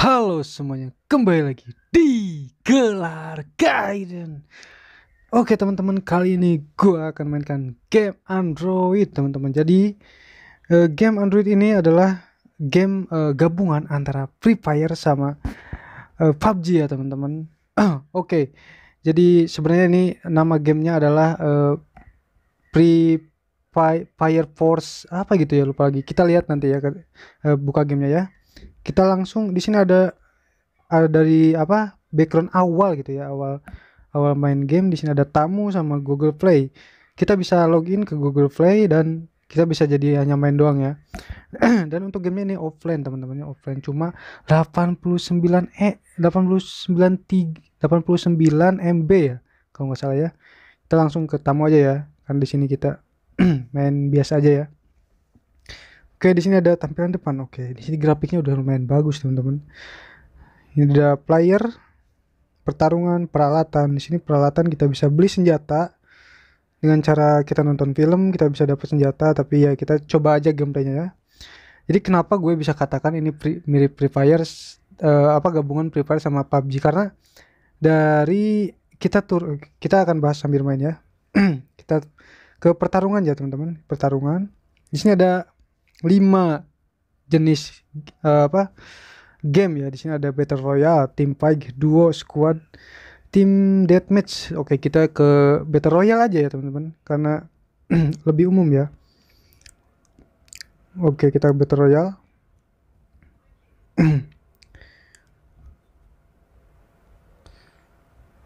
Halo semuanya, kembali lagi di Gelar Gaiden. Oke teman-teman, kali ini gue akan mainkan game Android teman-teman. Jadi uh, game Android ini adalah game uh, gabungan antara Free Fire sama uh, eh, PUBG ya teman-teman. Uh, Oke, okay. jadi sebenarnya ini nama gamenya adalah uh, Free Fire Force apa gitu ya lupa lagi. Kita lihat nanti ya uh, buka gamenya ya kita langsung di sini ada ada dari apa background awal gitu ya awal awal main game di sini ada tamu sama Google Play kita bisa login ke Google Play dan kita bisa jadi hanya main doang ya dan untuk game ini offline teman-temannya offline cuma 89 e 89 89 MB ya kalau nggak salah ya kita langsung ke tamu aja ya kan di sini kita main biasa aja ya Oke, di sini ada tampilan depan. Oke, di sini grafiknya udah lumayan bagus, teman-teman. Ini ada player, pertarungan, peralatan. Di sini peralatan kita bisa beli senjata dengan cara kita nonton film, kita bisa dapat senjata, tapi ya kita coba aja gameplaynya ya. Jadi kenapa gue bisa katakan ini free, mirip Free Fire uh, apa gabungan Free Fire sama PUBG karena dari kita tur kita akan bahas sambil main ya. kita ke pertarungan ya, teman-teman. Pertarungan. Di sini ada lima jenis uh, apa game ya di sini ada battle royale, team fight, duo, squad, team deathmatch. Oke, kita ke battle royale aja ya, teman-teman, karena lebih umum ya. Oke, kita ke battle royale.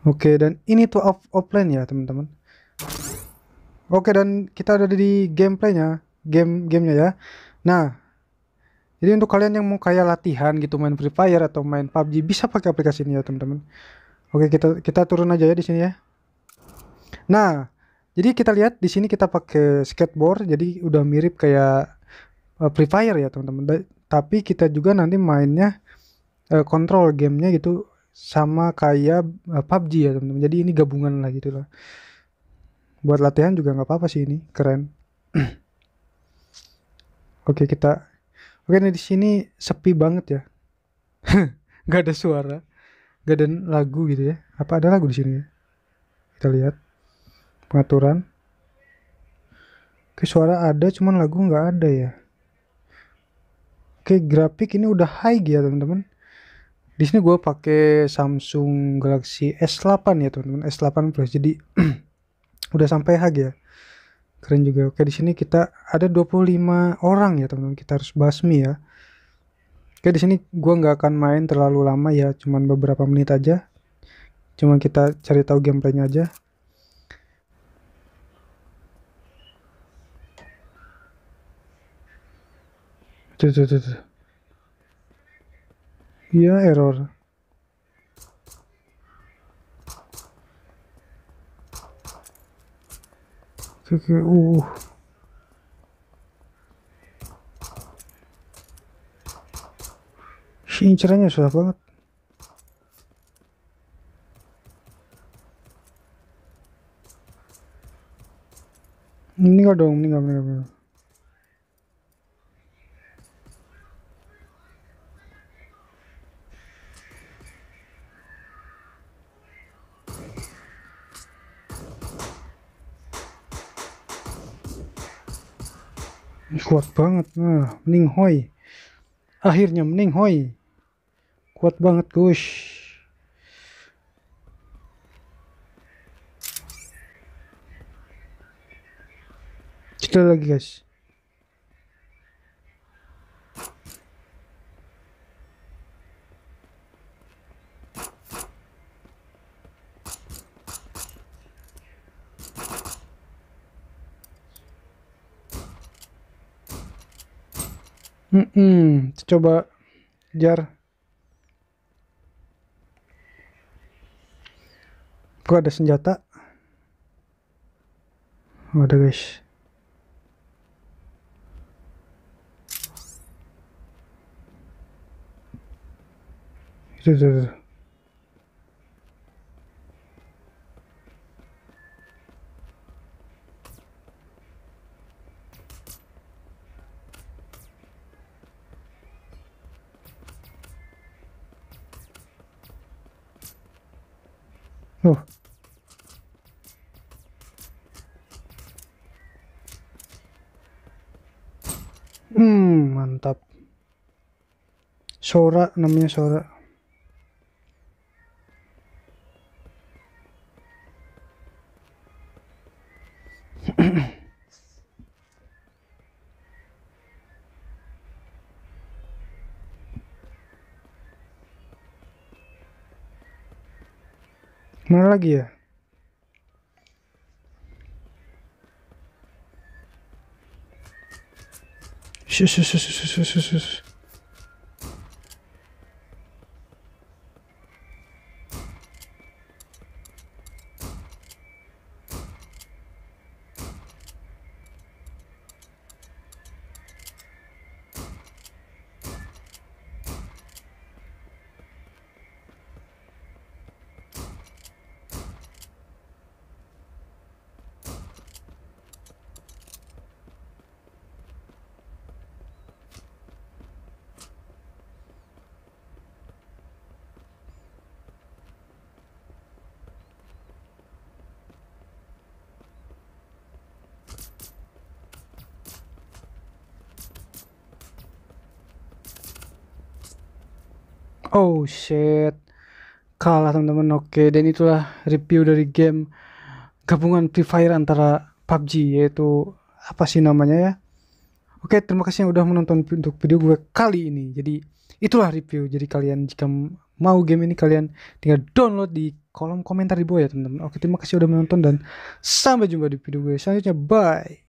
Oke, dan ini tuh off offline ya, teman-teman. Oke, dan kita ada di gameplaynya game gamenya ya. Nah, jadi untuk kalian yang mau kayak latihan gitu main Free Fire atau main PUBG bisa pakai aplikasi ini ya teman-teman. Oke kita kita turun aja ya di sini ya. Nah, jadi kita lihat di sini kita pakai skateboard, jadi udah mirip kayak uh, Free Fire ya teman-teman. Tapi kita juga nanti mainnya uh, kontrol gamenya gitu sama kayak uh, eh, PUBG ya teman-teman. Jadi ini gabungan lah gitu lah. Buat latihan juga nggak apa-apa sih ini, keren. Oke kita Oke nih di sini sepi banget ya. gak ada suara, gak ada lagu gitu ya. Apa ada lagu di sini ya? Kita lihat pengaturan. Oke suara ada, cuman lagu nggak ada ya. Oke grafik ini udah high ya teman-teman. Di sini gue pakai Samsung Galaxy S8 ya teman-teman S8 Plus jadi udah sampai high ya keren juga oke di sini kita ada 25 orang ya teman-teman kita harus basmi ya oke di sini gua nggak akan main terlalu lama ya cuman beberapa menit aja cuman kita cari tahu gameplaynya aja tuh tuh tuh, tuh. ya error uh. Si incerannya susah banget. Meninggal dong, meninggal, meninggal, meninggal. kuat banget nah mending hoi akhirnya mending hoi kuat banget guys kita lagi guys Hmm, Coba jar. Gua ada senjata. Oh, ada guys. Itu, itu, itu. Huh. Hmm, mantap. Sora namanya Sora. Mana lagi ya? Shush, shush, shush, shush, shush, shush. Oh shit. Kalah teman-teman. Oke, dan itulah review dari game gabungan Free Fire antara PUBG yaitu apa sih namanya ya? Oke, terima kasih yang udah menonton untuk video gue kali ini. Jadi itulah review. Jadi kalian jika mau game ini kalian tinggal download di kolom komentar di bawah ya teman-teman. Oke, terima kasih udah menonton dan sampai jumpa di video gue selanjutnya. Bye.